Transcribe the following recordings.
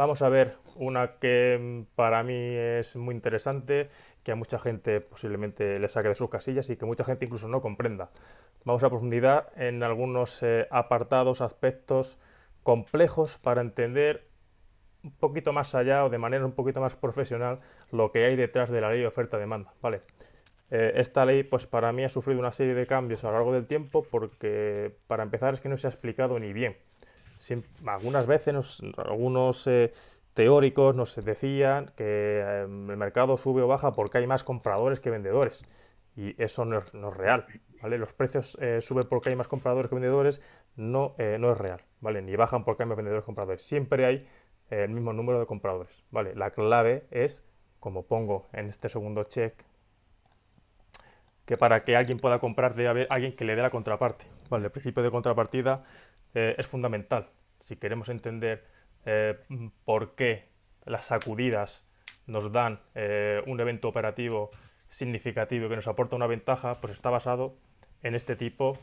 Vamos a ver una que mm, para mí es muy interesante, que a mucha gente posiblemente le saque de sus casillas y que mucha gente incluso no comprenda. Vamos a profundizar en algunos eh, apartados, aspectos complejos para entender un poquito más allá o de manera un poquito más profesional lo que hay detrás de la ley de oferta-demanda, ¿vale? Eh, esta ley, pues para mí ha sufrido una serie de cambios a lo largo del tiempo porque, para empezar, es que no se ha explicado ni bien algunas veces algunos eh, teóricos nos decían que em, el mercado sube o baja porque hay más compradores que vendedores. Y eso no es, real, ¿vale? Los precios eh, suben porque hay más compradores que vendedores, no, eh, no es real, ¿vale? Ni bajan porque hay más vendedores que compradores. Siempre hay el mismo número de compradores, ¿vale? La clave es, como pongo en este segundo check, que para que alguien pueda comprar debe haber alguien que le dé la contraparte, El principio de contrapartida eh, es fundamental. Si queremos entender eh, por qué las sacudidas nos dan eh, un evento operativo significativo que nos aporta una ventaja, pues está basado en este tipo,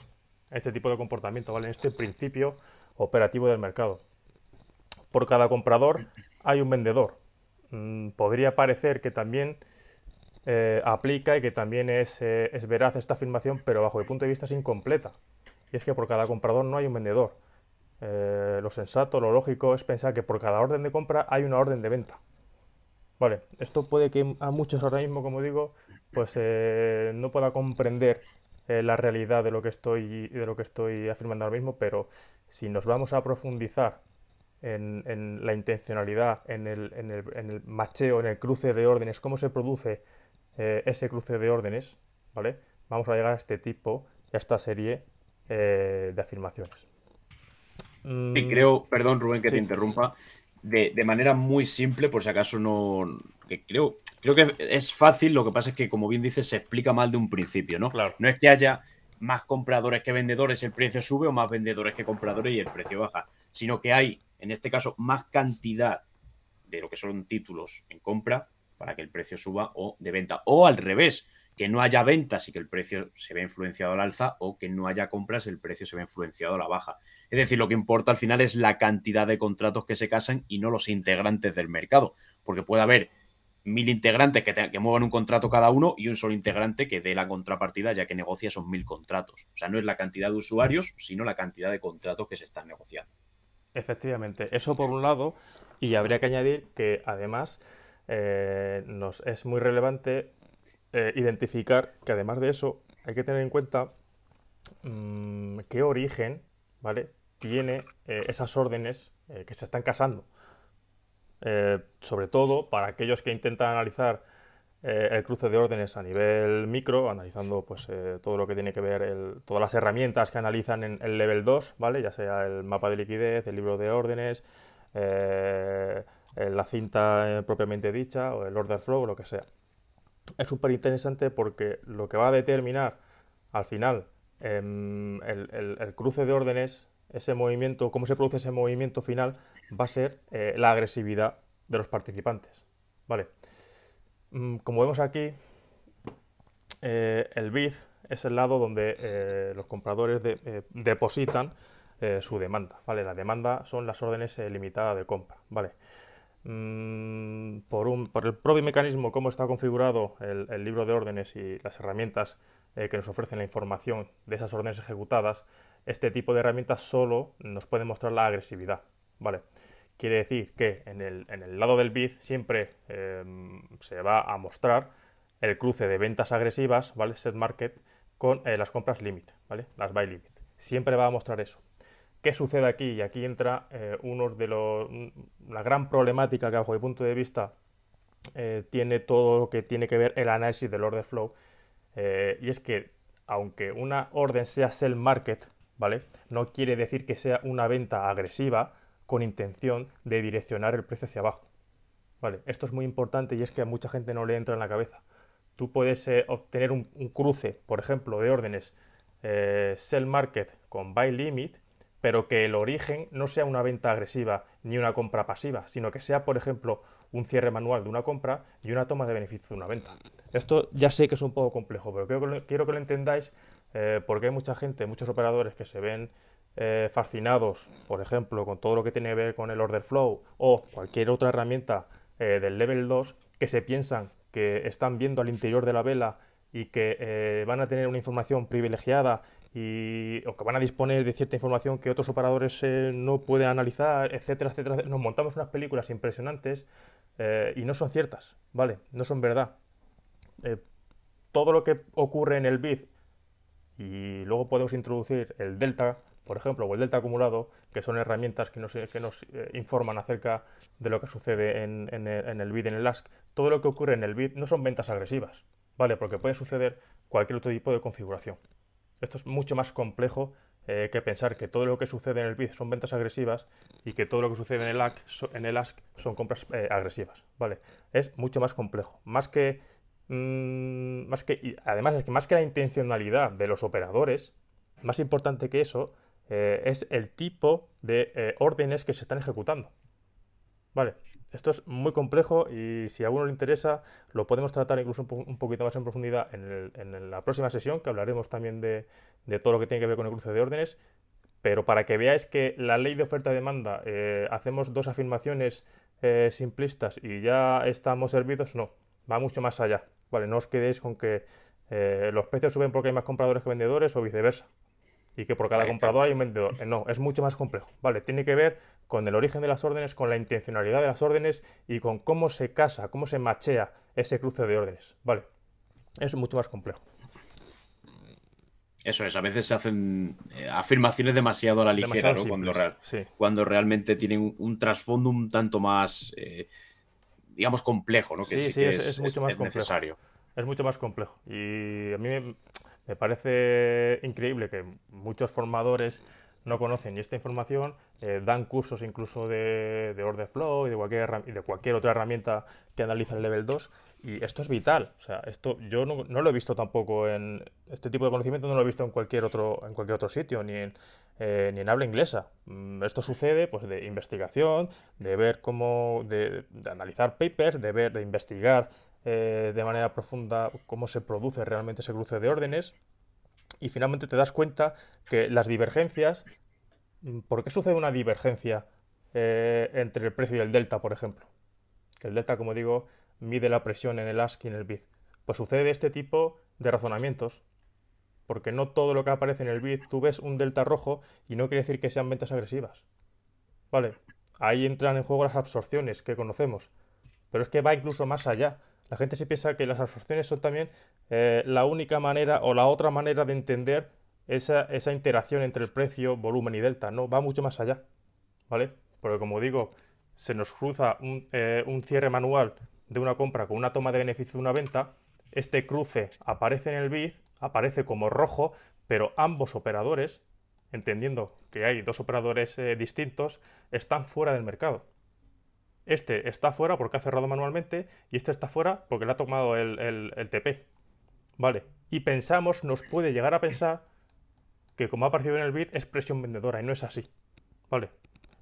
este tipo de comportamiento, ¿vale? En este principio operativo del mercado. Por cada comprador hay un vendedor. Mm, podría parecer que también aplica y que también es, es veraz esta afirmación, pero bajo el punto de vista es incompleta y es que por cada comprador no hay un vendedor. Eh, lo sensato, lo lógico es pensar que por cada orden de compra hay una orden de venta. Vale, esto puede que a muchos ahora mismo, como digo, pues eh, no pueda comprender eh, la realidad de lo que estoy de lo que estoy afirmando ahora mismo, pero si nos vamos a profundizar en, la intencionalidad, en el, en el, macheo, en el cruce de órdenes, cómo se produce ese cruce de órdenes, ¿vale? Vamos a llegar a este tipo a esta serie eh, de afirmaciones. Y mm. creo, perdón Rubén que te interrumpa, de, manera muy simple, por si acaso no... Que creo, creo que es fácil, lo que pasa es que, como bien dices, se explica mal de un principio, ¿no? Claro. No es que haya más compradores que vendedores, el precio sube, o más vendedores que compradores y el precio baja, sino que hay, en este caso, más cantidad de lo que son títulos en compra para que el precio suba o de venta, o al revés, que no haya ventas y que el precio se vea influenciado al alza o que no haya compras y el precio se vea influenciado a la baja. Es decir, lo que importa al final es la cantidad de contratos que se casan y no los integrantes del mercado, porque puede haber mil integrantes que, que muevan un contrato cada uno y un solo integrante que dé la contrapartida ya que negocia esos mil contratos. O sea, no es la cantidad de usuarios, sino la cantidad de contratos que se están negociando. Efectivamente, eso por un lado, y habría que añadir que además eh, nos es muy relevante eh, identificar que además de eso hay que tener en cuenta mm, qué origen ¿vale? tiene eh, esas órdenes eh, que se están casando. sobre todo para aquellos que intentan analizar el cruce de órdenes a nivel micro, analizando pues, todo lo que tiene que ver, el, todas las herramientas que analizan en el level 2, ¿vale? ya sea el mapa de liquidez, el libro de órdenes, la cinta propiamente dicha o el order flow, lo que sea es súper interesante porque lo que va a determinar al final em, el, cruce de órdenes, ese movimiento, cómo se produce ese movimiento final, va a ser eh, la agresividad de los participantes. Vale. Mm, como vemos aquí, eh, el bid es el lado donde eh, los compradores depositan su demanda. ¿vale? La demanda son las órdenes limitadas de compra. ¿vale? Mm, por, un, por, el propio mecanismo, cómo está configurado el, libro de órdenes y las herramientas eh, que nos ofrecen la información de esas órdenes ejecutadas, este tipo de herramientas solo nos puede mostrar la agresividad. ¿vale? Quiere decir que en el, lado del bid siempre em, se va a mostrar el cruce de ventas agresivas, ¿vale? Set market, con eh, las compras limit, ¿vale? Las buy limit. Siempre va a mostrar eso. ¿Qué sucede aquí? Y aquí entra eh, uno de los, la gran problemática que bajo mi punto de vista eh, tiene todo lo que tiene que ver el análisis del order flow. Eh, y es que aunque una orden sea sell market, ¿vale? No quiere decir que sea una venta agresiva con intención de direccionar el precio hacia abajo. ¿Vale? Esto es muy importante y es que a mucha gente no le entra en la cabeza. Tú puedes obtener un, cruce, por ejemplo, de órdenes sell market con buy limit pero que el origen no sea una venta agresiva ni una compra pasiva, sino que sea, por ejemplo, un cierre manual de una compra y una toma de beneficio de una venta. Esto ya sé que es un poco complejo, pero quiero que lo, entendáis eh, porque hay mucha gente, muchos operadores que se ven eh, fascinados, por ejemplo, con todo lo que tiene que ver con el order flow o cualquier otra herramienta eh, del level 2, que se piensan que están viendo al interior de la vela y que eh, van a tener una información privilegiada y, o que van a disponer de cierta información que otros operadores eh, no pueden analizar, etcétera, etcétera. Nos montamos unas películas impresionantes eh, y no son ciertas, ¿vale? No son verdad. todo lo que ocurre en el BID y luego podemos introducir el delta, por ejemplo, o el delta acumulado, que son herramientas que nos, que nos informan acerca de lo que sucede en, en, en el bid, en el ask. Todo lo que ocurre en el bid no son ventas agresivas, ¿vale? Porque puede suceder cualquier otro tipo de configuración. Esto es mucho más complejo eh, que pensar que todo lo que sucede en el bid son ventas agresivas y que todo lo que sucede en el, ASC, en el ask son compras eh, agresivas, ¿vale? Es mucho más complejo. Más que, mm, más que además es que más que la intencionalidad de los operadores, más importante que eso eh, es el tipo de órdenes que se están ejecutando. ¿Vale? Esto es muy complejo y si a alguno le interesa, lo podemos tratar incluso un, poquito más en profundidad en, la próxima sesión, que hablaremos también de, todo lo que tiene que ver con el cruce de órdenes. Pero para que veáis que la ley de oferta y demanda, eh, hacemos dos afirmaciones eh, simplistas y ya estamos servidos, no, va mucho más allá. Vale, no os quedéis con que eh, los precios suben porque hay más compradores que vendedores o viceversa y que por cada comprador hay un vendedor. Eh, no, es mucho más complejo. Vale, tiene que ver con el origen de las órdenes, con la intencionalidad de las órdenes y con cómo se casa, cómo se machea ese cruce de órdenes. Vale, es mucho más complejo. Eso es, a veces se hacen eh, afirmaciones demasiado a la ligera, ¿no? cuando, cuando, realmente tienen un, trasfondo un tanto más, eh, digamos, complejo, ¿no? sí, sí, es, mucho más complejo. necesario. Es mucho más complejo. Y a mí me parece increíble que muchos formadores no conocen esta información, eh, dan cursos incluso de, de order flow y de, cualquier, otra herramienta que analiza el level 2. Y esto es vital. O sea, esto yo no, lo he visto tampoco en. Este tipo de conocimiento no lo he visto en cualquier otro, en cualquier otro sitio, ni en, eh, ni en habla inglesa. Mm, esto sucede pues, de investigación, de ver cómo. de, analizar papers, de ver, de investigar eh, de manera profunda cómo se produce realmente ese cruce de órdenes y finalmente te das cuenta que las divergencias, mm, ¿por qué sucede una divergencia eh, entre el precio y el delta, por ejemplo? Que el delta, como digo, mide la presión en el ASCII y en el BID. Pues sucede este tipo de razonamientos, porque no todo lo que aparece en el BID, tú ves un delta rojo y no quiere decir que sean ventas agresivas. Vale, ahí entran en juego las absorciones que conocemos, pero es que va incluso más allá la gente se piensa que las absorciones son también eh, la única manera o la otra manera de entender esa, interacción entre el precio, volumen y delta. No, va mucho más allá, ¿vale? Porque como digo, se nos cruza eh, un, cierre manual de una compra con una toma de beneficio de una venta. Este cruce aparece en el BID, aparece como rojo, pero ambos operadores, entendiendo que hay dos operadores eh, distintos, están fuera del mercado. Este está fuera porque ha cerrado manualmente y este está fuera porque le ha tomado el, TP. Vale, y pensamos, nos puede llegar a pensar que como ha aparecido en el bit es presión vendedora y no es así. Vale,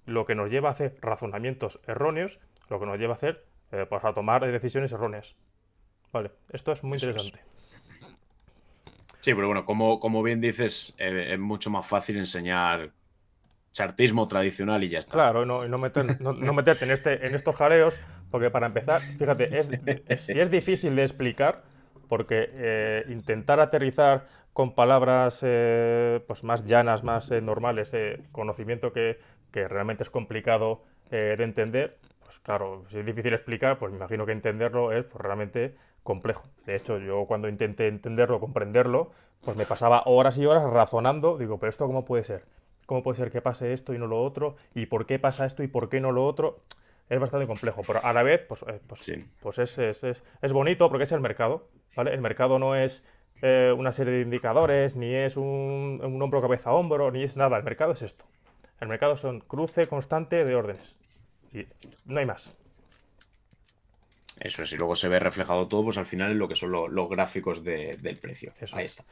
lo que nos lleva a hacer razonamientos erróneos, lo que nos lleva a hacer, eh, pues a tomar decisiones erróneas. Vale, esto es muy interesante. Sí, pero bueno, como, como bien dices, eh, es mucho más fácil enseñar chartismo tradicional y ya está. Claro, no, no, meterte en, este, en estos jaleos, porque para empezar, fíjate, si es difícil de explicar, porque eh, intentar aterrizar con palabras eh, pues más llanas, más eh, normales, conocimiento que, realmente es complicado de entender, pues claro, si es difícil explicar, pues me imagino que entenderlo es pues, realmente complejo. De hecho, yo cuando intenté entenderlo, comprenderlo, pues me pasaba horas y horas razonando, digo, pero esto cómo puede ser? cómo puede ser que pase esto y no lo otro, y por qué pasa esto y por qué no lo otro. Es bastante complejo, pero a la vez, pues, eh, pues, pues es, bonito porque es el mercado, El mercado no es eh, una serie de indicadores, ni es un, hombro, cabeza, hombro, ni es nada. El mercado es esto. El mercado son cruce constante de órdenes. Y no hay más. Eso es, y luego se ve reflejado todo, pues al final en lo que son los gráficos del precio. Ahí está.